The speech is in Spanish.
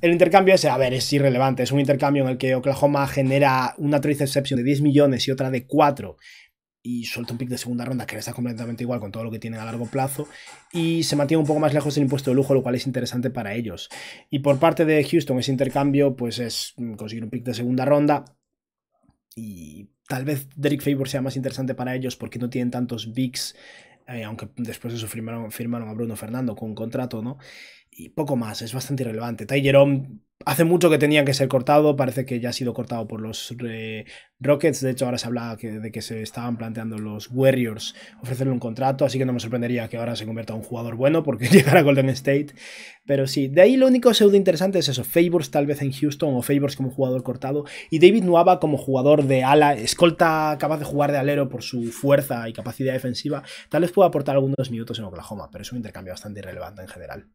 El intercambio ese, a ver, es irrelevante. Es un intercambio en el que Oklahoma genera una trade exception de 10 millones y otra de 4 y suelta un pick de segunda ronda que le está completamente igual con todo lo que tienen a largo plazo y se mantiene un poco más lejos del impuesto de lujo, lo cual es interesante para ellos. Y por parte de Houston ese intercambio pues es conseguir un pick de segunda ronda y tal vez Derek Favor sea más interesante para ellos porque no tienen tantos bigs eh, aunque después eso firmaron, firmaron a Bruno Fernando con un contrato, ¿no? Y poco más, es bastante irrelevante. Tigerón hace mucho que tenía que ser cortado, parece que ya ha sido cortado por los eh, Rockets, de hecho ahora se habla de que se estaban planteando los Warriors ofrecerle un contrato, así que no me sorprendería que ahora se convierta en un jugador bueno porque llegará a Golden State, pero sí, de ahí lo único pseudo interesante es eso, Favors tal vez en Houston o Favors como jugador cortado y David Nuava como jugador de ala, escolta capaz de jugar de alero por su fuerza y capacidad defensiva, tal vez pueda aportar algunos minutos en Oklahoma, pero es un intercambio bastante irrelevante en general.